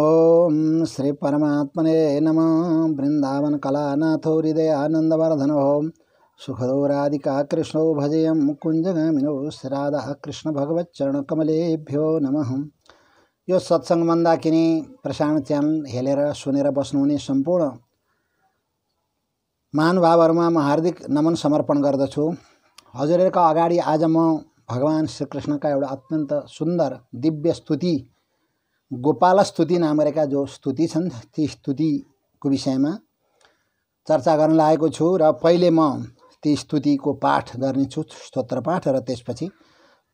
ओम नम ॐ श्रीपरमात्मने नमः भजे हृदयानन्दवर्धनो सुखदोरादिकाकृष्णौ भजेयं कृष्ण श्रादः कृष्णभगवच्चरणकमलेभ्यो नमः यो सत्संग मन्दाकिनी प्रसारण च्यानल हेलेर सुनेर बस्नुहुने सम्पूर्ण महानुभावहरूमा म हार्दिक नमन समर्पण गर्दछु हजुरहरूका अगाडि आज म भगवान् श्रीकृष्णका एउटा अत्यन्त सुन्दर दिव्य स्तुति गोपाल स्तुति नामरेका जो स्तुति छन् ती स्तुतिको विषयमा चर्चा गर्न लागेको छु र पहिले म ती स्तुतिको पाठ गर्नेछु स्तोत्र पाठ र त्यसपछि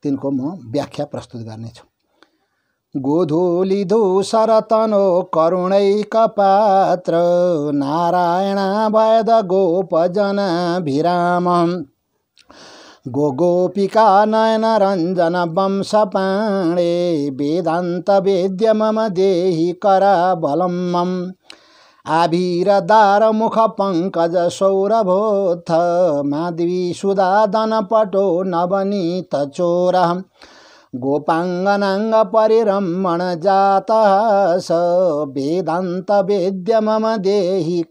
तिनको म व्याख्या प्रस्तुत गर्नेछु गोधुलिधु सरतनो पात्र नारायण वैद गोपजन भिराम गोपिका नयन रञ्जन वंशपाणे वेद्य मम देहि कर मुख पङ्कज सौरभोथ माधवी सुधादनपटो नवनीत चोर परिरमण जातः स वेद्य मम देहि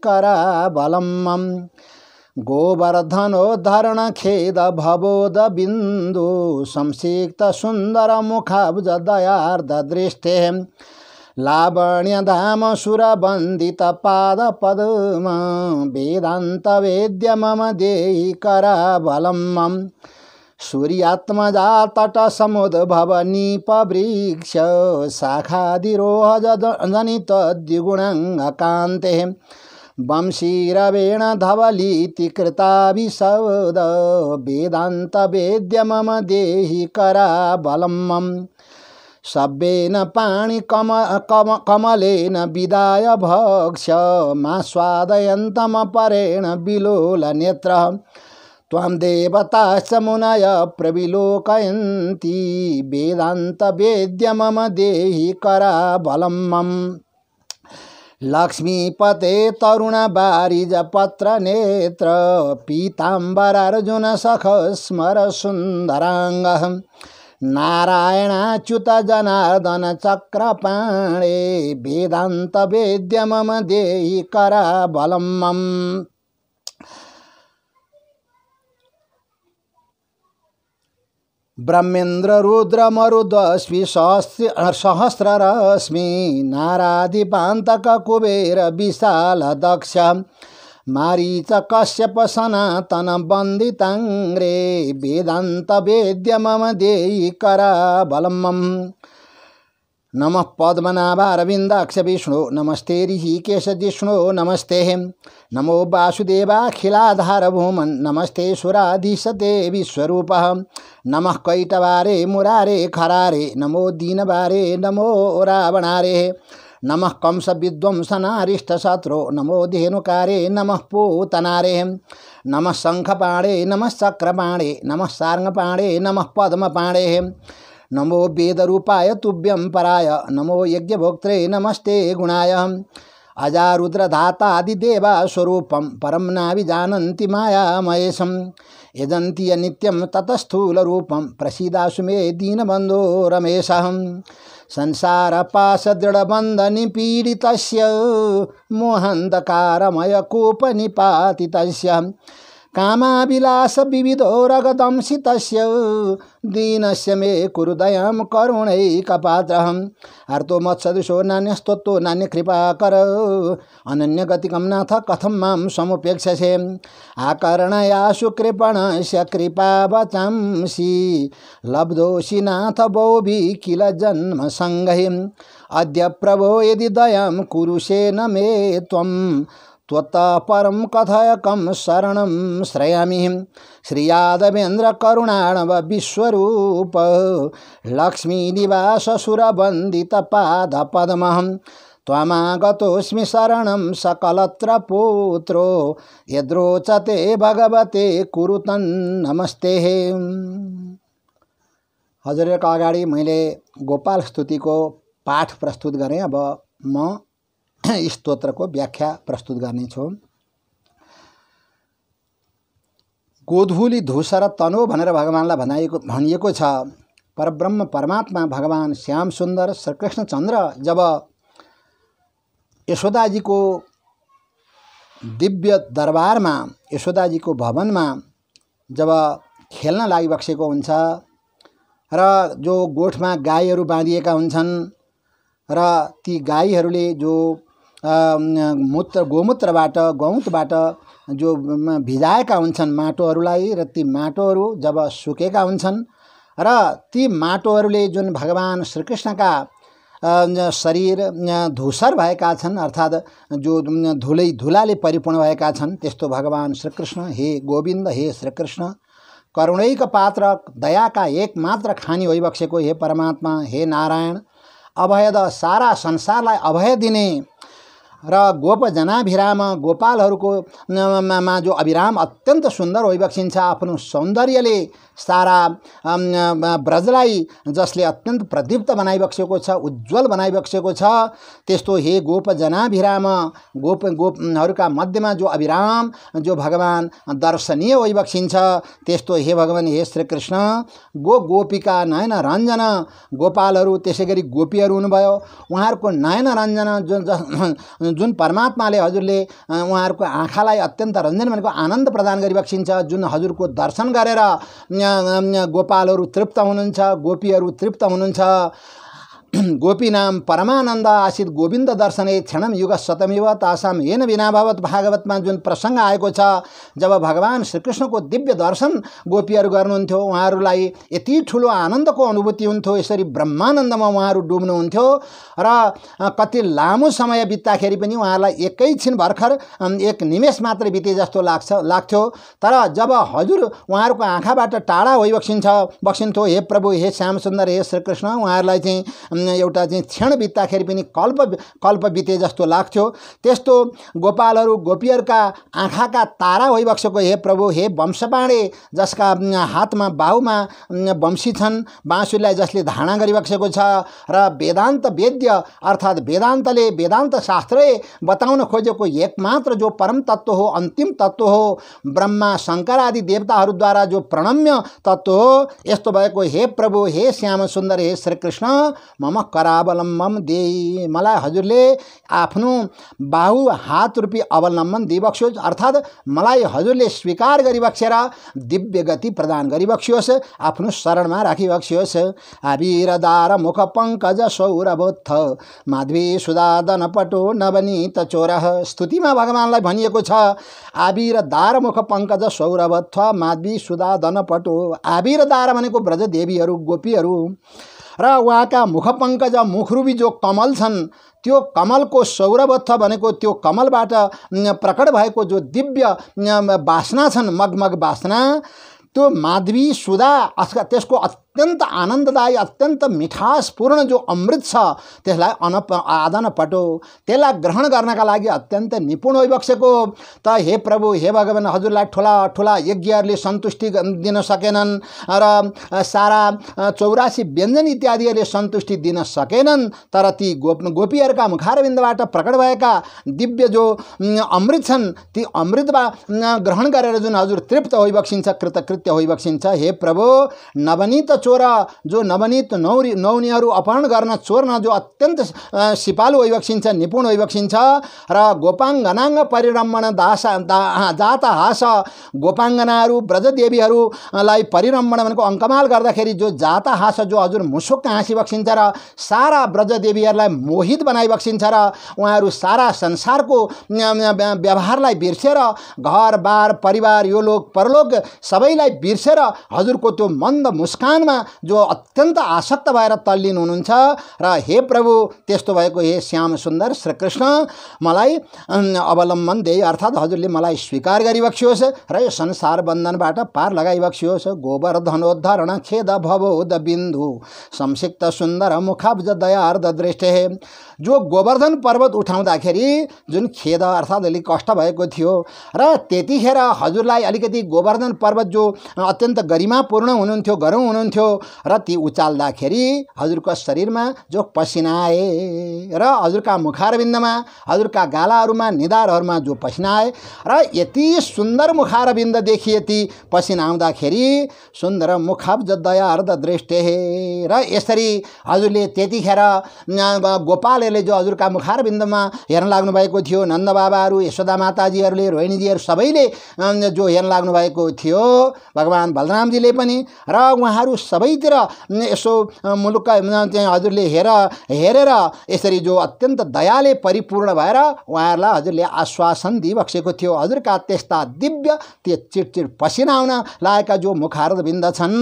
गोवर्धनोद्धरणखेद भवोद बिन्दु संसिक्त सुन्दरमुखाब्जदयार्धदृष्टे लावण्यधाम सुरबन्दितपादपदम वेदान्तवेद्य मम देहि कराबलं मम सूर्यात्मजा वृक्ष शाखादिरोह जनितद्विगुणङ्गकान्तेः वंशीरवेण धवलीति कृताभिशवद वेदान्तवेद्य मम देहि कराबलं मम शब्देन पाणी कम कम कमलन विदाय भक्ष्य मा परेण विलोल नेत्र देवताश्च मुनय प्रविलोकयन्ति वेदान्तवेद्य मम देहि करा बलम लक्ष्मीपते तरुण बारिज पत्र नेत्र अर्जुन सख स्मर सुन्दराङ्गः नारायणाच्युत जनार्दन चक्रपाणे वेदान्त वेद्य मम देहि करा बलम्मम् ब्रह्मेन्द्र रुद्र मरुदश्वी सहस्र सहस्र रश्मि पान्तक कुबेर विशाल दक्ष मारिच कश्यप सनातन बन्दिताङ्ग्रे वेदान्त वेद्य मम देयी करा नमः पद्मनाभ नमस्ते नमस्तेरिहि केशजिष्णो नमस्ते नमो वासुदेवाखिलाधारभूमन् नमस्ते सुराधीशते विश्वरूपः नमः कैटवारे मुरारे खरारे नमो दीनवारे नमो रावणारे नमः कंसविद्वंसनारिष्टशत्रो नमो धेनुकारे नमः पूतनारे नमः शङ्खपाणे नमः चक्रपाणे नमः सार्ङ्गपाणे नमः पद्मपाणे नमो वेदरूपाय तुभ्यं पराय नमो यज्ञभोक्त्रे नमस्ते गुणाय अजारुद्रधातादिदेवास्वरूपं परं नाभिजानन्ति मायामयेशं यजन्ति य नित्यं ततस्थूलरूपं प्रसीदासु मे दीनबन्धो रमेशहं संसारपाशदृढबन्धनिपीडितस्य मोहन्धकारमयकूपनिपातितस्य कामाभिलास विविधो तस्य दीनस्य मे कुरुदयं करुणैकपात्रहम् आर्तो मत्सदृशो नान्यस्तोत्तो नान्यकृपाकर अनन्यगतिकं नाथ कथं मां समुपेक्षसे आकर्णयासु कृपणस्य कृपावचांसि लब्धोऽसि नाथ बोभि किल जन्मसङ्गहिम् अद्य प्रभो यदि दयां न मे त्वं त्वत्तापरं कथयकं शरणं श्रयामि श्रियादवेन्द्रकरुणाणव विश्वरूप लक्ष्मीनिवाससुरवन्दितपादपद्महं त्वमागतोऽस्मि शरणं पुत्रो यद्रोचते भगवते कुरु तन्नमस्ते हजुरहरूको अगाडि मैले गोपाल स्तुतिको पाठ प्रस्तुत गरेँ अब म स्तोत्रको व्याख्या प्रस्तुत गर्नेछौँ गोधुली धुसर तनो भनेर भगवान्लाई भनाइएको भनिएको छ परब्रह्म परमात्मा भगवान् श्याम सुन्दर श्रीकृष्णचन्द्र जब यशोदाजीको दिव्य दरबारमा यशोदाजीको भवनमा जब खेल्न लागिबसेको हुन्छ र जो गोठमा गाईहरू बाँधिएका हुन्छन् र ती गाईहरूले जो मूत्र गोमूत्रबाट गौतबाट जो भिजाएका हुन्छन् माटोहरूलाई र ती माटोहरू जब सुकेका हुन्छन् र ती माटोहरूले जुन भगवान् श्रीकृष्णका शरीर धुसर भएका छन् अर्थात् जो धुलै धुलाले परिपूर्ण भएका छन् त्यस्तो भगवान् श्रीकृष्ण हे गोविन्द हे श्रीकृष्ण करुणैको पात्र दयाका एक मात्र खानी होइबक्सेको हे परमात्मा हे नारायण अभयद सारा संसारलाई अभय दिने र गोप जनाभिराम गोपालहरूको मा जो अभिराम अत्यन्त सुन्दर होइबक्सिन्छ आफ्नो सौन्दर्यले सारा ब्रजलाई जसले अत्यन्त प्रदीप्त बनाइबक्सेको छ उज्जवल बनाइबक्सेको छ त्यस्तो हे गोप जनाभिराम गोप गोपहरूका मध्यमा जो अभिराम जो भगवान् दर्शनीय बक्सिन्छ त्यस्तो हे भगवान् हे श्रीकृष्ण गो गोपिका नयन रञ्जन गोपालहरू त्यसै गरी गोपीहरू हुनुभयो उहाँहरूको नयन रञ्जन जुन जुन परमात्माले हजुरले उहाँहरूको आँखालाई अत्यन्त रञ्जन भनेको आनन्द प्रदान गरिबक्सिन्छ जुन हजुरको दर्शन गरेर यहाँ गोपालहरू तृप्त हुनुहुन्छ गोपीहरू तृप्त हुनुहुन्छ गोपीनाम परमानन्द आशित गोविन्द दर्शने क्षणम युग शतमिव तासाम येन भवत भागवतमा जुन प्रसङ्ग आएको छ जब भगवान् श्रीकृष्णको दिव्य दर्शन गोपीहरू गर्नुहुन्थ्यो उहाँहरूलाई यति ठुलो आनन्दको अनुभूति हुन्थ्यो यसरी ब्रह्मानन्दमा उहाँहरू डुब्नुहुन्थ्यो र कति लामो समय बित्दाखेरि पनि उहाँहरूलाई एकैछिन भर्खर एक निमेष मात्र बिते जस्तो लाग्छ लाग्थ्यो तर जब हजुर उहाँहरूको आँखाबाट टाढा होइबक्सिन्छ बक्सिन्थ्यो हे प्रभु हे श्यामसुन्दर हे श्रीकृष्ण उहाँहरूलाई चाहिँ एउटा चाहिँ क्षण बित्दाखेरि पनि कल्प कल्प बिते जस्तो लाग्थ्यो त्यस्तो गोपालहरू गोपीहरूका आँखाका तारा होइबक्सको हे प्रभु हे वंशपाँडे जसका हातमा बाहुमा वंशी छन् बाँसुलाई जसले धारणा गरिबक्सेको छ र वेदान्त वेद्य अर्थात् वेदान्तले वेदान्त शास्त्रले बताउन खोजेको एकमात्र जो परम तत्त्व हो अन्तिम तत्त्व हो ब्रह्मा शङ्कर आदि देवताहरूद्वारा जो प्रणम्य तत्त्व हो यस्तो भएको हे प्रभु हे श्याम सुन्दर हे श्रीकृष्ण म मम करावलम्बम देई मलाई हजुरले आफ्नो बाहु हात रूपी अवलम्बन दिइबक्सियोस् अर्थात् मलाई हजुरले स्वीकार गरिबक्सेर दिव्य गति प्रदान गरिबक्सियोस् आफ्नो शरणमा राखिबक्सियोस् दार मुख पङ्कज सौरभोत्थ माधवी सुदादन पटो नवनीत चोर स्तुतिमा भगवान्लाई भनिएको छ आविर दार मुख पङ्कज सौरभोत्थ माधवी सुदादन पटो आविर दार भनेको ब्रज देवीहरू गोपीहरू र उहाँका मुखपङ्कज मुखरुबी जो कमल छन् त्यो कमलको सौरभत्व भनेको त्यो कमलबाट प्रकट भएको जो दिव्य बासना छन् मगमग बासना त्यो माधवी सुधा त्यसको अत्यन्त आनन्ददायी अत्यन्त मिठासपूर्ण जो अमृत छ त्यसलाई अनप आदान पटो त्यसलाई ग्रहण गर्नका लागि अत्यन्त निपुण भइबक्सेको त हे प्रभु हे भगवान् हजुरलाई ठुला ठुला यज्ञहरूले सन्तुष्टि दिन सकेनन् र सारा चौरासी व्यञ्जन इत्यादिहरूले सन्तुष्टि दिन सकेनन् तर ती गोप गोपीहरूका मुखारविन्दबाट प्रकट भएका दिव्य जो अमृत छन् ती अमृतमा ग्रहण गरेर जुन हजुर तृप्त होइबक्सिन्छ कृतकृत्य होइबक्सिन्छ हे प्रभु नवनीत चोरा जो नवनीत नौरी नौनीहरू अपहरण गर्न चोर्न जो अत्यन्त सिपालु वैवक्षिन्छ निपुण वैवक्षिन्छ र गोपाङ्गनाङ्ग परिरम्भण दासा दा जात हास गोपाङ्गनाहरू ब्रजदेवीहरूलाई परिरम्भण भनेको अङ्कमाल गर्दाखेरि जो जाता हाँस जो हजुर मुसुक्क हाँसी बक्सिन्छ र सारा ब्रजदेवीहरूलाई मोहित बनाइ बनाइबक्सिन्छ र उहाँहरू सारा संसारको व्यवहारलाई बिर्सेर घर बार परिवार यो लोक परलोक सबैलाई बिर्सेर हजुरको त्यो मन्द मुस्कानमा जो अत्यन्त आसक्त भएर तल्लीन हुनुहुन्छ र हे प्रभु त्यस्तो भएको हे श्याम सुन्दर श्रीकृष्ण मलाई अवलम्बन दे अर्थात् हजुरले मलाई स्वीकार गरिबक्स्योस् र यो संसार बन्धनबाट पार लगाइबक्स्योस् गोबर धनोद्धरण खेद भवोद बिन्दु संसिक्त सुन्दर मुखाब्ज दयार्ध दृष्टे जो गोवर्धन पर्वत उठाउँदाखेरि जुन खेद अर्थात् अलिक कष्ट भएको थियो र त्यतिखेर हजुरलाई अलिकति गोवर्धन पर्वत जो अत्यन्त गरिमापूर्ण हुनुहुन्थ्यो गरौँ हुनुहुन्थ्यो र ती उचाल्दाखेरि हजुरको शरीरमा जो पसिना आए र हजुरका मुखारबिन्दमा हजुरका गालाहरूमा निधारहरूमा जो पसिना आए र यति सुन्दर देखि यति पसिना आउँदाखेरि सुन्दर मुखाब्ज दया अर्ध दृष्टे र यसरी हजुरले त्यतिखेर गोपाल तपाईँहरूले जो हजुरका मुखार बिन्दुमा हेर्न लाग्नुभएको थियो नन्द बाबाहरू यशोदा माताजीहरूले रोहिणीजीहरू सबैले जो हेर्न लाग्नुभएको थियो भगवान् बलरामजीले पनि र उहाँहरू सबैतिर यसो मुलुकका चाहिँ हजुरले हेर हेरेर यसरी जो अत्यन्त दयाले परिपूर्ण भएर उहाँहरूलाई हजुरले आश्वासन दिइबक्सेको थियो हजुरका त्यस्ता दिव्य त्यो चिटचिट पसिना आउन लागेका जो मुखारविन्द छन्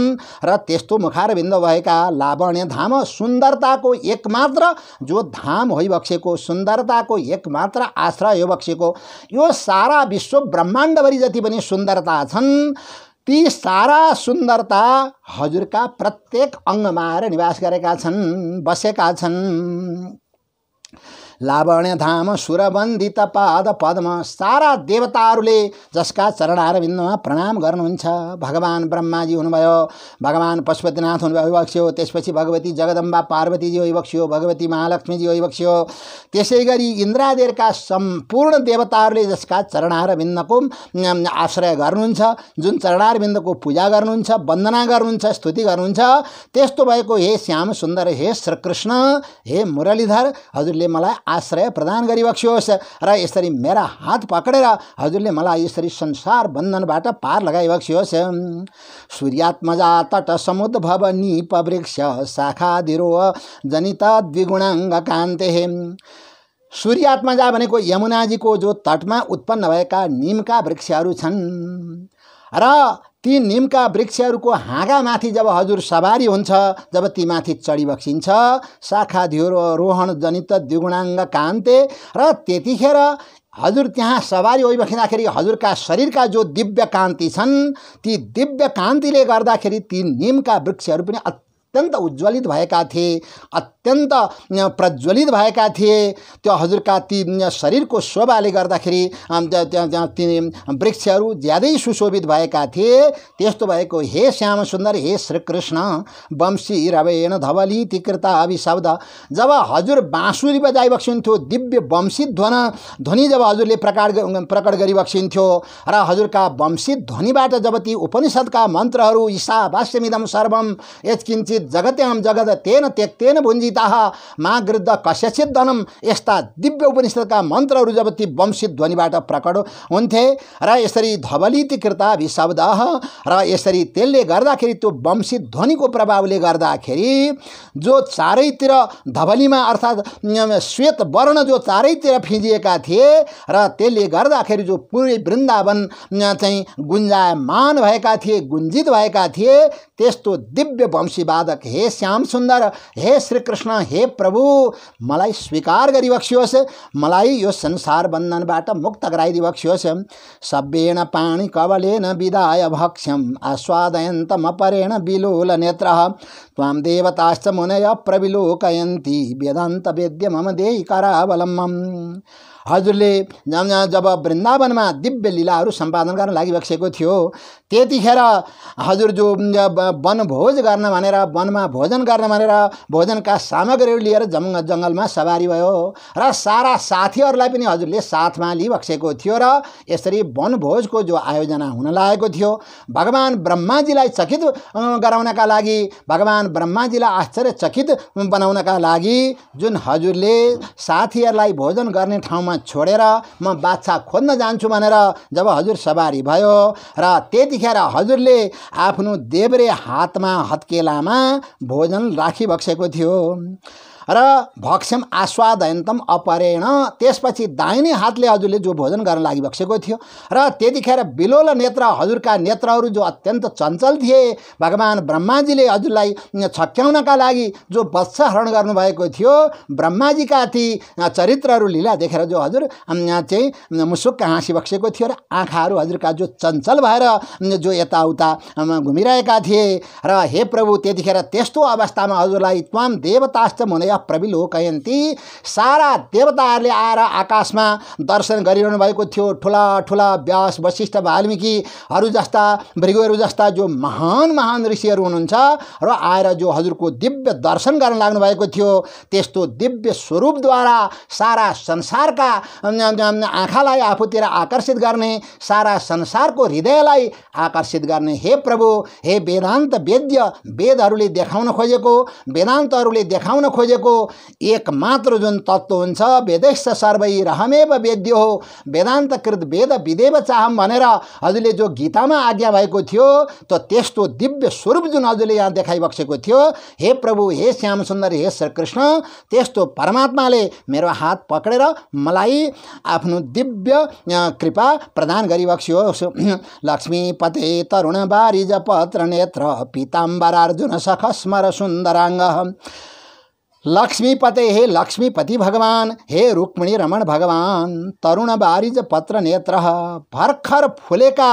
र त्यस्तो मुखारविन्द भएका लावण्य धाम सुन्दरताको एकमात्र जो धाम नाम बक्सेको सुन्दरताको एकमात्र आश्रय हो बक्सेको यो सारा विश्व ब्रह्माण्डभरि जति पनि सुन्दरता छन् ती सारा सुन्दरता हजुरका प्रत्येक अङ्गमा आएर निवास गरेका छन् बसेका छन् लावण्य धाम सुरबन्धित पाद पद्म सारा देवताहरूले जसका चरणारविन्दमा प्रणाम गर्नुहुन्छ भगवान् ब्रह्माजी हुनुभयो भगवान् पशुपतिनाथ हुनुभयो वैवक्ष्यो त्यसपछि भगवती जगदम्बा पार्वतीजी वैवक्ष्यो भगवती महालक्ष्मीजी वैवक्ष्यो त्यसै गरी इन्द्रादेरका सम्पूर्ण देवताहरूले जसका चरणारविन्दको आश्रय गर्नुहुन्छ जुन चरणारविन्दको पूजा गर्नुहुन्छ वन्दना गर्नुहुन्छ स्तुति गर्नुहुन्छ त्यस्तो भएको हे श्याम सुन्दर हे श्रीकृष्ण हे मुरलीधर हजुरले मलाई आश्रय प्रदान करी र यसरी मेरा पकड़े हजूर ने मैं इसी संसार बंधन पार लगाइबक्स्योस् सूर्यात्मजा तट समुद्भव निप वृक्ष शाखाधिरो जनित द्विगुणांग कान्ते सूर्यात्मजा यमुनाजी को जो तट में उत्पन्न भैया निमका का वृक्ष र ती निमका वृक्षहरूको हाँगामाथि जब हजुर सवारी हुन्छ जब ती माथि चढिबक्सिन्छ शाखा रोहण जनित द्विगुणाङ्ग कान्ते र त्यतिखेर हजुर त्यहाँ सवारी ओइबखिँदाखेरि हजुरका शरीरका जो दिव्य कान्ति छन् ती दिव्य कान्तिले गर्दाखेरि ती निमका वृक्षहरू पनि अत्यन्त उज्ज्वलित भएका थिए अत्यन्त प्रज्वलित भएका थिए त्यो हजुरका ती शरीरको शोभाले गर्दाखेरि ती वृक्षहरू ज्यादै सुशोभित भएका थिए त्यस्तो भएको हे श्याम सुन्दर हे श्रीकृष्ण वंशी रवेण धवली तिकृता अभिशब्द जब हजुर बाँसुरी बजाइ दिव्य वंशी ध्वन ध्वनि जब हजुरले प्रकार प्रकट गरिबक्सिन्थ्यो र हजुरका वंशी ध्वनिबाट जब ती उपनिषद्का मन्त्रहरू ईशा भाष्यमिदम सर्वम यचकिञ्चित जगते आम जगत तेन त्यक्तेन भुञ्जिता मा कस्यचित धनम यस्ता दिव्य उपनिषद्का मन्त्रहरू जब ती वंशित ध्वनिबाट प्रकट हुन्थे र यसरी कृता विशब्द र यसरी त्यसले गर्दाखेरि त्यो वंशित ध्वनिको प्रभावले गर्दाखेरि जो चारैतिर धवलीमा अर्थात् श्वेत वर्ण जो चारैतिर फिजिएका थिए र त्यसले गर्दाखेरि जो पुरै वृन्दावन चाहिँ गुन्जायमान भएका थिए गुन्जित भएका थिए त्यस्तो दिव्य वंशीवाद साधक हे श्याम सुंदर हे श्रीकृष्ण हे प्रभु मलाई स्वीकार करी गरिबक्सियोस् मलाई यो संसार बन्धनबाट मुक्त गराइदिबक्सियोस् सब्येण पाणी कवलेन विदाय भक्ष्यम मपरेण विलोल नेत्र ताम देवताश्च मुनय प्रविलोकयंती वेदांत वेद्य मम दे करावलम्बम हजुरले जब वृन्दावनमा दिव्य लीलाहरू सम्पादन गर्न लागि बक्सेको थियो त्यतिखेर हजुर जो वनभोज गर्न भनेर वनमा भोजन गर्न भनेर भोजनका सामग्रीहरू लिएर जङ्ग जङ्गलमा सवारी भयो र सारा साथीहरूलाई पनि हजुरले साथमा लिइबक्सेको थियो र यसरी वनभोजको जो आयोजना हुन लागेको थियो भगवान् ब्रह्माजीलाई चकित गराउनका लागि भगवान् ब्रह्माजीलाई आश्चर्यचकित बनाउनका लागि जुन हजुरले साथीहरूलाई भोजन गर्ने ठाउँमा छोडेर म बाछा खोज्न जान्छु भनेर जब हजुर सवारी भयो र त्यति त्यतिखेर हजुरले आफ्नो देब्रे हातमा हत्केलामा भोजन राखिबक्सेको थियो र भक्ष्यम आस्वादयन्तम अपरेण त्यसपछि दाहिने हातले हजुरले जो भोजन गर्न लागि थियो र त्यतिखेर बिलोल नेत्र हजुरका नेत्रहरू जो अत्यन्त चञ्चल थिए भगवान् ब्रह्माजीले हजुरलाई छक्याउनका लागि जो वत्स हरण गर्नुभएको थियो ब्रह्माजीका ती चरित्रहरू लिला देखेर जो हजुर चाहिँ मुसुक्क हाँसी बक्सेको थियो र आँखाहरू हजुरका जो चञ्चल भएर जो यताउता घुमिरहेका थिए र हे प्रभु त्यतिखेर त्यस्तो अवस्थामा हजुरलाई त्वाम देवतास्तम हुने प्रविलोकयन्ति प्रविल हो कयन्ती सारा देवताहरूले आएर आकाशमा दर्शन गरिरहनु भएको थियो ठुला ठुला व्यास वशिष्ठ वाल्मिकीहरू जस्ता भृगुहरू जस्ता जो महान महान ऋषिहरू हुनुहुन्छ र आएर जो हजुरको दिव्य दर्शन गर्न लाग्नुभएको थियो त्यस्तो दिव्य स्वरूपद्वारा सारा संसारका आँखालाई आफूतिर आकर्षित गर्ने सारा संसारको हृदयलाई आकर्षित गर्ने हे प्रभु हे वेदान्त वेद्य वेदहरूले देखाउन खोजेको वेदान्तहरूले देखाउन खोजेको एक मात्र जुन तत्त्व हुन्छ वेदेश सर्वै रहमेव वेद्य हो वेदान्तकृत वेद विदेव चाहम भनेर हजुरले जो गीतामा आज्ञा भएको थियो त त्यस्तो दिव्य स्वरूप जुन हजुरले यहाँ देखाइबसेको थियो हे प्रभु हे श्याम सुन्दर हे श्रीकृष्ण त्यस्तो परमात्माले मेरो हात पक्रेर मलाई आफ्नो दिव्य कृपा प्रदान गरिबक्स्यो लक्ष्मीपते तरुण बारिज पत्र नेत्र पिताम्बरार्जुन सख स्मर सुन्दराङ्ग लक्ष्मीपते हे लक्ष्मीपति भगवान हे रुक्मिणी रमण भगवान तरुण बारिज पत्र नेत्र भर्खर फुलेका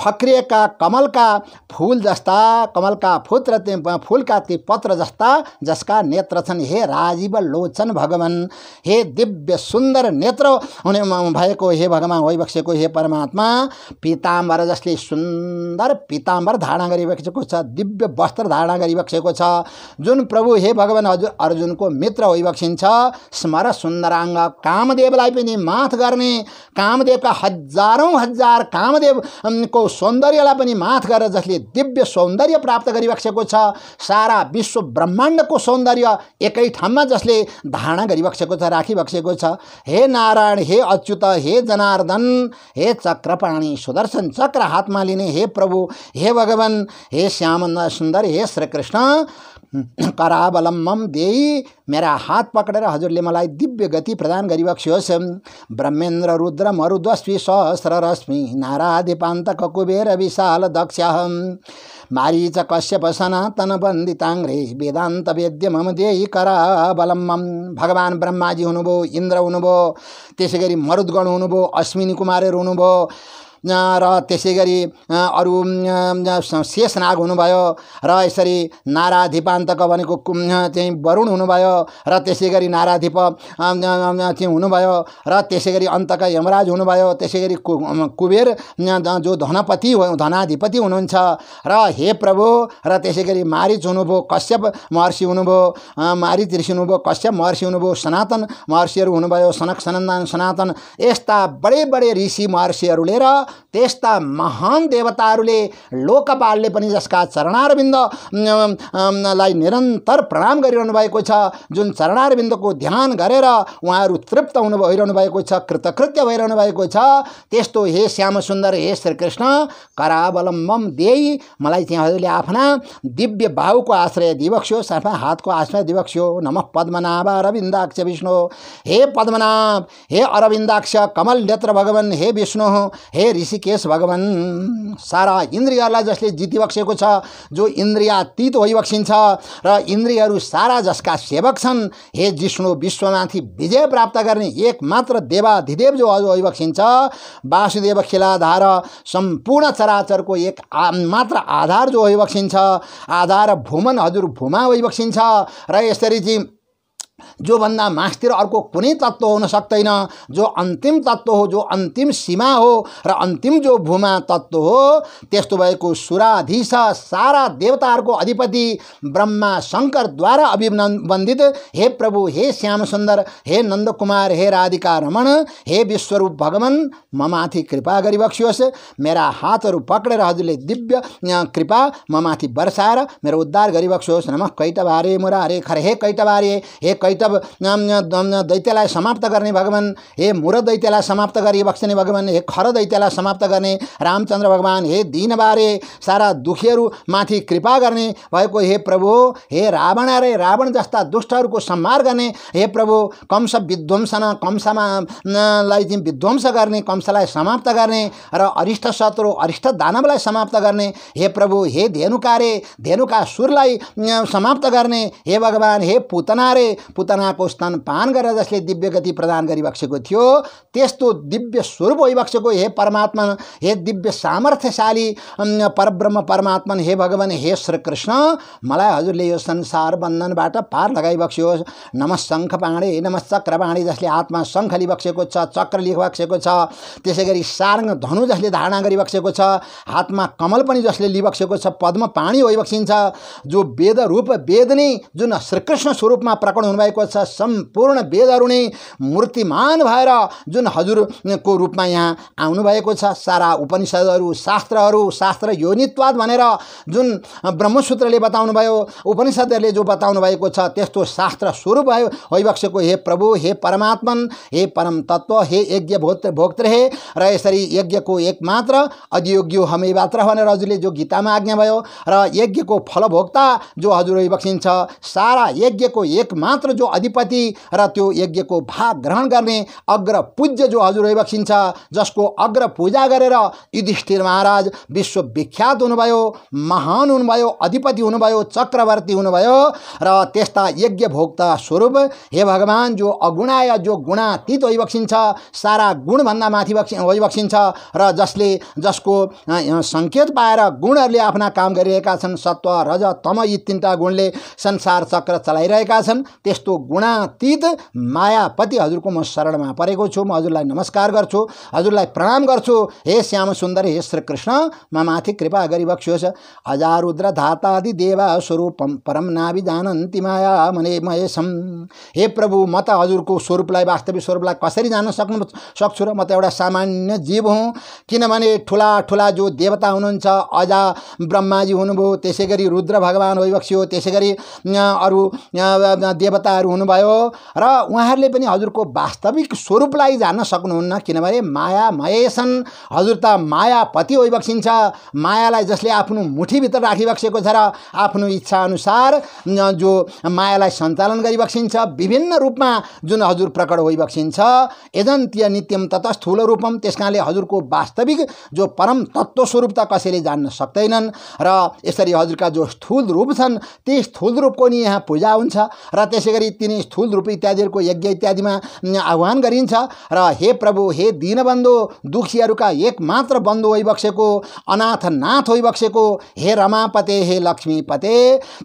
फक्रिएका कमलका फुल जस्ता कमलका फुत्र फुलका ती पत्र जस्ता जसका नेत्र छन् हे राजीव लोचन भगवान हे दिव्य सुन्दर नेत्र हुने भएको हे भगवान भइबक्सेको हे परमात्मा पिताम्बर जसले सुन्दर पिताम्बर धारणा गरिबसेको छ दिव्य वस्त्र धारणा गरिबसेको छ जुन प्रभु हे भगवान हजुर अर्जुन उनको मित्र होइबक्सिन्छ स्मर सुंदरांग कामदेव मत करने कामदेव का हजारों हजार कामदेव को सौंदर्य मत कर जिससे दिव्य सौंदर्य प्राप्त गरिबक्सेको सारा विश्व ब्रह्मांड को सौंदर्य एक जसले धारणा गरिबक्सेको राखी बक्स हे नारायण हे अच्युत हे जनार्दन हे चक्रपाणी सुदर्शन चक्र हाथ में लिने हे प्रभु हे भगवान हे श्याम सुंदर हे श्रीकृष्ण करावलम्बम देई मेरा हात पक्रेर हजुरले मलाई दिव्य गति प्रदान गरिबक्स्योस् ब्रह्मेन्द्र रुद्र मरुद्वस्वी सहस्र रश्मि नारादिपान्त ककुबेर विशाल दक्ष मारिच कश्यप सनातन बन्दिताङ्ग्रे वेदान्त वेद्य मम देही करावलम्बम भगवान् ब्रह्माजी हुनुभयो इन्द्र हुनुभयो त्यसै गरी मरुद्गण हुनुभयो अश्विनी कुमारहरू हुनुभयो र त्यसै गरी अरू शेष नाग हुनुभयो र यसरी नाराधिपान्तक भनेको चाहिँ वरुण हुनुभयो र त्यसै गरी नाराधिप चाहिँ हुनुभयो र त्यसै गरी अन्तका यमराज हुनुभयो त्यसै गरी कुबेर जो धनपति धनाधिपति हुनुहुन्छ र हे प्रभु र त्यसै गरी मारिच हुनुभयो कश्यप महर्षि हुनुभयो मारिच ऋषि हुनुभयो कश्यप महर्षि हुनुभयो सनातन महर्षिहरू हुनुभयो सनक सनन्दन सनातन यस्ता बडे बडे ऋषि महर्षिहरूले र त्यस्ता महान देवताहरूले लोकपालले पनि जसका चरणारविन्द निरन्तर प्रणाम गरिरहनु भएको छ जुन चरणारविन्दको ध्यान गरेर उहाँहरू तृप्त हुनु भइरहनु भएको छ कृतकृत्य भइरहनु भएको छ त्यस्तो हे श्याम सुन्दर हे श्रीकृष्ण करावलम्बम देई मलाई त्यहाँहरूले आफ्ना दिव्य बाहुको आश्रय दिवक्ष्यो आफ्ना हातको आश्रय दिवक्ष्यो नम पद्मनाभ अरविन्दाक्ष विष्णु हे पद्मनाभ हे अरविन्दाक्ष कमल नेत्र भगवान् हे विष्णु हे ऋषिकेश भगवान् सारा इन्द्रियहरूलाई जसले जितिबक्सेको छ जो इन्द्रियातीत होइबक्सिन्छ र इन्द्रियहरू सारा जसका सेवक छन् हे जिष्णु विश्वमाथि विजय प्राप्त गर्ने एकमात्र देवाधिदेव जो होइबक्सिन्छ वासुदेव खिलाधार सम्पूर्ण चराचरको एक आ, मात्र आधार जो होइबक्सिन्छ आधार भूमन हजुर भूमा होइबक्सिन्छ र यसरी चाहिँ जो जोभन्दा मासतिर अर्को कुनै तत्त्व हुन सक्दैन जो अन्तिम तत्त्व हो जो अन्तिम सीमा हो र अन्तिम जो भूमा तत्त्व हो त्यस्तो भएको सुराधीश सारा देवताहरूको अधिपति ब्रह्मा शङ्करद्वारा अभिवन्दित हे प्रभु हे श्याम सुन्दर हे नन्दकुमार हे राधिका रमण हे विश्वरूप भगवान् ममाथि कृपा गरिबक्सियोस् मेरा हातहरू पक्रेर हजुरले दिव्य कृपा ममाथि बर्साएर मेरो उद्धार गरिबक्सियोस् नमः कैटबारे मुरा हरे खर हे कैटबारे हे कैटब अब दैत्यलाई समाप्त गर्ने भगवान् हे मुर दैत्यलाई समाप्त गरी बक्सने भगवान् हे खर दैत्यलाई समाप्त गर्ने रामचन्द्र भगवान् हे दिनबारे सारा माथि कृपा गर्ने भएको हे प्रभु हे रावण रे रावण जस्ता दुष्टहरूको सम्हार गर्ने हे प्रभु कंस विध्वंसन कंसमालाई लाई चाहिँ विध्वंस गर्ने कंसलाई समाप्त गर्ने र अरिष्ट शत्रु अरिष्ट दानवलाई समाप्त गर्ने हे प्रभु हे धेनुका रे धेनुका सुरलाई समाप्त गर्ने हे भगवान् हे पुतना रे पुत स्थान पान गरेर जसले दिव्य गति प्रदान गरिबक्सेको थियो त्यस्तो दिव्य स्वरूप भइबक्सेको हे परमात्मा हे दिव्य सामर्थ्यशाली परब्रह्म परमात्मा हे भगवान् हे श्रीकृष्ण मलाई हजुरले यो संसार बन्धनबाट पार लगाइबक्स्योस् नम शङ्ख पाँडे नम चक्र जसले आत्मा शङ्ख लिबक्सेको छ चक्र लिबक्सेको छ त्यसै गरी सारङ धनु जसले धारणा गरिबक्सेको छ हातमा कमल पनि जसले लिबक्सेको छ पद्म पाणी होइबक्सिन्छ जो वेद रूप वेद नै जुन श्रीकृष्ण स्वरूपमा प्रकट हुनुभएको छ सम्पूर्ण वेदहरू नै मूर्तिमान भएर जुन हजुरको रूपमा यहाँ आउनुभएको छ सारा उपनिषद्हरू शास्त्रहरू शास्त्र योनित्वाद भनेर जुन ब्रह्मसूत्रले बताउनुभयो उपनिषद्हरूले जो बताउनु भएको छ त्यस्तो शास्त्र स्वरूप भयो हैवक्षको हे प्रभु हे परमात्मन हे परम तत्त्व हे यज्ञ भोत्र भोक्त्र हे र यसरी यज्ञको एकमात्र अधियोग्य हामी मात्र भनेर हजुरले जो गीतामा आज्ञा भयो र यज्ञको फलभोक्ता जो हजुर छ सारा यज्ञको एकमात्र जो अधिपति र त्यो यज्ञको भाग ग्रहण गर्ने अग्रपूज्य जो हजुर बक्सिन्छ जसको अग्र पूजा गरेर युधिष्ठिर महाराज विश्वविख्यात हुनुभयो महान हुनुभयो अधिपति हुनुभयो चक्रवर्ती हुनुभयो र त्यस्ता यज्ञ भोक्ता स्वरूप हे भगवान् जो अगुणाय जो गुणातीत बक्सिन्छ सारा गुणभन्दा माथि बक्सि र जसले जसको सङ्केत पाएर गुणहरूले आफ्ना काम गरिरहेका छन् सत्व रज तम यी तिनवटा गुणले संसार चक्र चलाइरहेका छन् त्यस्तो गुणातीत मायापति हजुरको म शरणमा परेको छु म हजुरलाई नमस्कार गर्छु हजुरलाई प्रणाम गर्छु हे श्याम सुन्दर हे श्रीकृष्ण म माथि कृपा गरिबक्स्योस् हजारुद्र धातादि देवा स्वरूप परम नाभि जानन्ति माया मने महेशम हे प्रभु म त हजुरको स्वरूपलाई वास्तविक स्वरूपलाई कसरी जान सक्नु सक्छु र म त एउटा सामान्य जीव हुँ किनभने ठुला ठुला जो देवता हुनुहुन्छ अजा ब्रह्माजी हुनुभयो त्यसै गरी रुद्र भगवान् वैवक्षी हो त्यसै गरी अरू देवताहरू भयो र उहाँहरूले पनि हजुरको वास्तविक स्वरूपलाई जान्न सक्नुहुन्न किनभने माया मयेसन हजुर त मायापति होइबक्सिन्छ मायालाई जसले आफ्नो मुठीभित्र राखिबक्सेको छ र आफ्नो इच्छाअनुसार जो मायालाई सञ्चालन गरिबक्सिन्छ विभिन्न रूपमा जुन हजुर प्रकट होइबक्सिन्छ एजन्त्य नित्यम तत स्थूल रूपम त्यस कारणले हजुरको वास्तविक जो परम तत्त्व स्वरूप त कसैले जान्न सक्दैनन् र यसरी हजुरका जो स्थूल रूप छन् ती स्थूल रूपको नि यहाँ पूजा हुन्छ र त्यसै गरी तिनी स्थूल रूप इत्यादिहरूको यज्ञ इत्यादिमा आह्वान गरिन्छ र हे प्रभु हे दीनबन्धु दुखीहरूका एक मात्र बन्धु होइबक्सेको अनाथ नाथ होइबक्सेको हे रमापते हे लक्ष्मीपते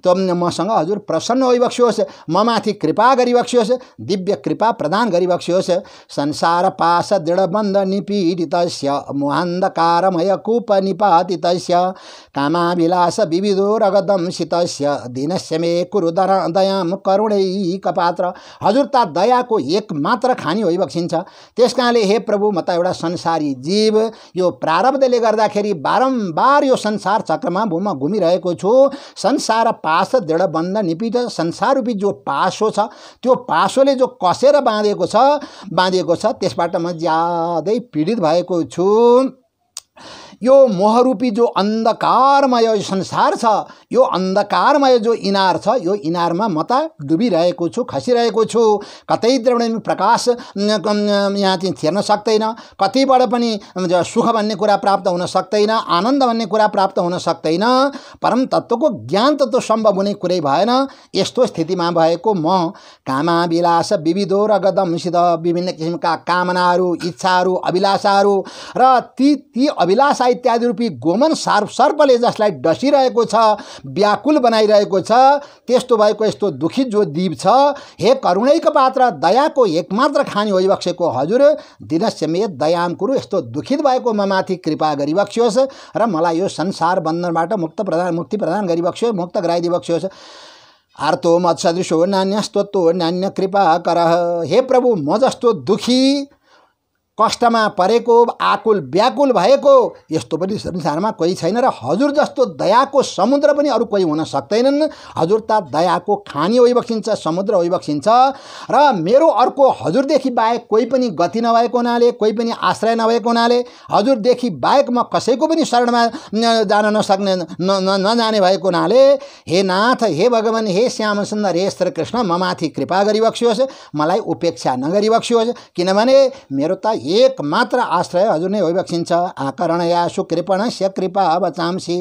त मसँग हजुर प्रसन्न होइबक्सियोस् म माथि कृपा गरिबक्सियोस् दिव्य कृपा प्रदान गरिबक्सियोस् संसार पास दृढबन्ध निपीडित मोहन्धकारमय कुप निपाति कामाभिलास विविधो रगदंसित दिनस्य मे कुरु दयां करुणैक उसका पात्र हजुर त दयाको एक मात्र खानी होइबक्सिन्छ त्यस कारणले हे प्रभु म त एउटा संसारी जीव यो प्रारब्धले गर्दाखेरि बारम्बार यो संसार चक्रमा भूमा घुमिरहेको छु संसार पास दृढ बन्द निपित संसारूपी जो पासो छ त्यो पासोले जो कसेर बाँधेको छ बाँधिएको छ त्यसबाट म ज्यादै पीडित भएको छु यो मोहरूपी जो अन्धकारमय संसार छ यो अन्धकारमय जो इनार छ यो इनारमा म त डुबिरहेको छु खसिरहेको छु कतै द्रवण प्रकाश यहाँ चाहिँ छेर्न सक्दैन कतैबाट पनि सुख भन्ने कुरा प्राप्त हुन सक्दैन आनन्द भन्ने कुरा प्राप्त हुन सक्दैन परम तत्त्वको ज्ञान तत्त्व सम्भव हुने कुरै भएन यस्तो स्थितिमा भएको म कामा विलास विविधो र गदमसित विभिन्न किसिमका कामनाहरू इच्छाहरू अभिलाषाहरू र ती ती अभिलाषा इत्यादि रूपी गोमन सर्प सर्पले जसलाई डसिरहेको छ व्याकुल बनाइरहेको छ त्यस्तो भएको यस्तो दुखी जो दीप छ हे करुणैको पात्र दयाको एकमात्र खानी होइबक्सेको हजुर दिनस्यमे दयाम कुरु यस्तो दुखित भएको म माथि कृपा गरिबक्सियोस् र मलाई यो संसार बन्धनबाट मुक्त प्रदान मुक्ति प्रदान गरिबक्सियो मुक्त गराइदिबक्सियोस् आर्तो मत्सदृशो नान्यस्तो नान्य कृपा कर हे प्रभु म जस्तो दुखी कष्टमा परेको आकुल व्याकुल भएको यस्तो पनि संसारमा कोही छैन र हजुर जस्तो दयाको समुद्र पनि अरू कोही हुन सक्दैनन् हजुर त दयाको खानी ओइबक्सिन्छ समुद्र ओइबक्सिन्छ र मेरो अर्को हजुरदेखि बाहेक कोही पनि गति नभएको हुनाले कोही पनि आश्रय नभएको हुनाले हजुरदेखि बाहेक म कसैको पनि शरणमा जान नसक्ने नजाने भएको हुनाले हे नाथ हे भगवान् हे श्याम सुन्दर हे श्रीकृष्ण माथि कृपा गरिबक्सियोस् मलाई उपेक्षा नगरिबक्सियोस् किनभने मेरो त एक मात्र आश्रय हजुर नै भइबक्सिन्छ आकरण या कृपण स्य कृपा चाम्सी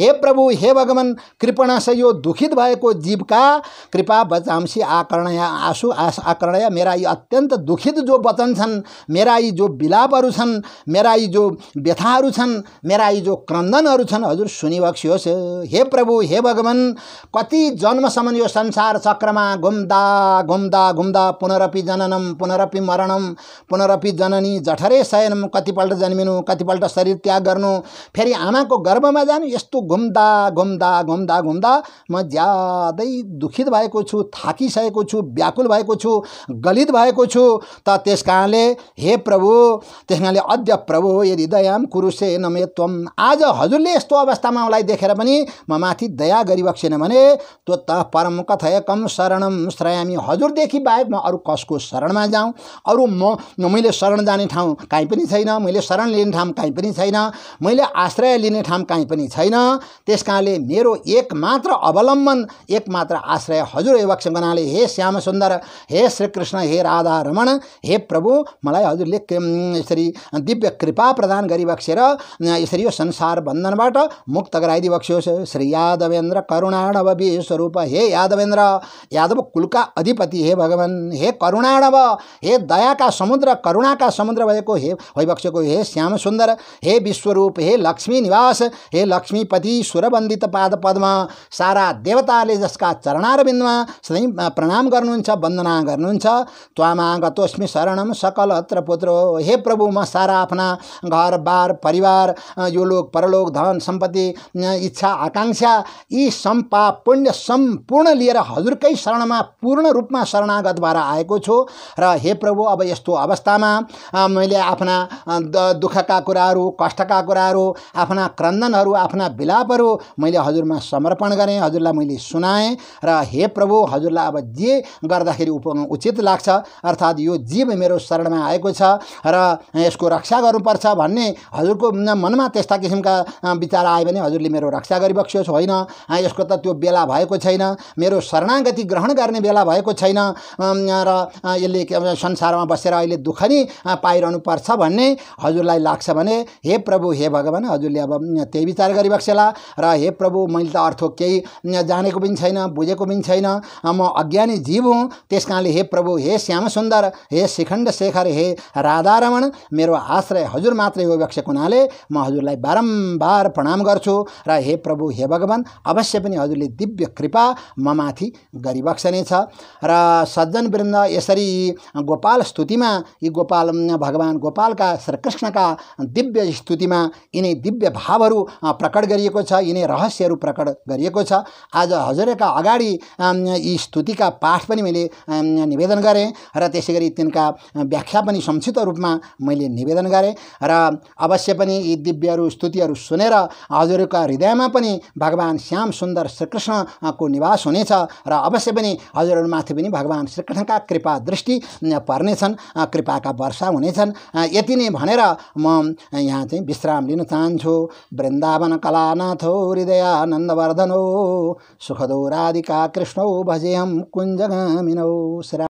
हे प्रभु हे भगवान् स यो दुखित भएको जीवका कृपा बचाम्सी आकरण या आँसु आस आकरण या मेरा यी अत्यन्त दुखित जो वचन छन् मेरा यी जो विलापहरू छन् मेरा यी जो व्यथाहरू छन् मेरा यी जो क्रन्दनहरू छन् हजुर सुनिबक्सियोस् हे प्रभु हे भगवान् कति जन्मसम्म यो संसार चक्रमा घुम्दा घुम्दा घुम्दा पुनरपि जननम पुनरपि मरणम पुनरपि जननी चाहिँ जठरे शयनम कतिपल्ट जन्मिनु कतिपल्ट शरीर त्याग गर्नु फेरि आमाको गर्भमा जानु यस्तो घुम्दा घुम्दा घुम्दा घुम्दा म ज्यादै दुखित भएको छु थाकिसकेको छु व्याकुल भएको छु गलित भएको छु त त्यस कारणले हे प्रभु त्यस कारणले अद्य प्रभु यदि दयाम कुरुसे नमे त्वम आज हजुरले यस्तो अवस्थामा उसलाई देखेर पनि म माथि दया गरिबक्सेन भने त्यो त परम कथयकम शरणम श्रयामी हजुरदेखि बाहेक म अरू कसको शरणमा जाउँ अरू म मैले शरण जाने जाने ठाउँ काहीँ पनि छैन मैले शरण लिने ठाउँ काहीँ पनि छैन मैले आश्रय लिने ठाउँ काहीँ पनि छैन त्यस कारणले मेरो एकमात्र अवलम्बन एकमात्र आश्रय हजुर एवक्षणाले हे श्याम सुन्दर हे श्रीकृष्ण हे राधा रमण हे प्रभु मलाई हजुरले यसरी दिव्य कृपा प्रदान गरिबक्सेर यसरी यो संसार बन्धनबाट मुक्त गराइदिबक्सियोस् श्री यादवेन्द्र करुणाणव बि स्वरूप हे यादवेन्द्र यादव कुलका अधिपति हे भगवान् हे करुणाणव हे दयाका समुद्र करुणाका समुद्र समुद्र भएको हे भैभक्षको हे श्याम सुन्दर हे विश्वरूप हे लक्ष्मी निवास हे लक्ष्मीपति सुरबन्दित पाद पद्म सारा देवताले जसका चरणारविन्दमा सधैँ प्रणाम गर्नुहुन्छ वन्दना गर्नुहुन्छ त्वामा गतोस्मी शरणम सकल अत्र पुत्रो हे प्रभु म सारा आफ्ना घर बार परिवार यो लोक परलोक धन सम्पत्ति इच्छा आकाङ्क्षा यी सम्पा पुण्य सम्पूर्ण लिएर हजुरकै शरणमा पूर्ण रूपमा शरणागत भएर आएको छु र हे प्रभु अब यस्तो अवस्थामा मैले आफ्ना दुःखका कुराहरू कष्टका कुराहरू आफ्ना क्रन्दनहरू आफ्ना विलापहरू मैले हजुरमा समर्पण गरेँ हजुरलाई मैले सुनाएँ र हे प्रभु हजुरलाई अब जे गर्दाखेरि उप उचित लाग्छ अर्थात् यो जीव मेरो शरणमा आएको छ र यसको रक्षा गर्नुपर्छ भन्ने हजुरको मनमा त्यस्ता किसिमका विचार आयो भने हजुरले मेरो रक्षा गरिबक्सियोस् होइन यसको त त्यो बेला भएको छैन मेरो शरणागति ग्रहण गर्ने बेला भएको छैन र यसले संसारमा बसेर अहिले दुःख नै पाइरहनु पर्छ भन्ने हजुरलाई लाग्छ भने हे प्रभु हे भगवान् हजुरले अब त्यही विचार होला र हे प्रभु मैले त अर्थ केही जानेको पनि छैन बुझेको पनि छैन म अज्ञानी जीव हुँ त्यस कारणले हे प्रभु हे श्याम सुन्दर हे श्रीखण्ड शेखर हे राधारमण मेरो आश्रय हजुर मात्रै हो व्यक्ष हुनाले म हजुरलाई बारम्बार प्रणाम गर्छु र हे प्रभु हे भगवान् अवश्य पनि हजुरले दिव्य कृपा म माथि छ र सज्जन वृन्द यसरी गोपाल स्तुतिमा यी गोपाल यहाँ भगवान् गोपालका श्रीकृष्णका दिव्य स्तुतिमा यिनै दिव्य भावहरू प्रकट गरिएको छ यिनै रहस्यहरू प्रकट गरिएको छ आज हजुरका अगाडि यी स्तुतिका पाठ पनि मैले निवेदन गरेँ र त्यसै गरी तिनका व्याख्या पनि संक्षिप्त रूपमा मैले निवेदन गरेँ र अवश्य पनि यी दिव्यहरू स्तुतिहरू सुनेर हजुरका हृदयमा पनि भगवान् श्याम सुन्दर श्रीकृष्णको निवास हुनेछ र अवश्य पनि हजुरहरूमाथि पनि भगवान् श्रीकृष्णका कृपा दृष्टि पर्नेछन् कृपाका वर्षा हुने हुनेछन् यति नै भनेर म यहाँ चाहिँ विश्राम लिन चाहन्छु वृन्दावन कलानाथौ हृदयानन्दवर्धनौ सुखदौरादिका कृष्णौ भजेम कुञ्जगामिनौ श्रा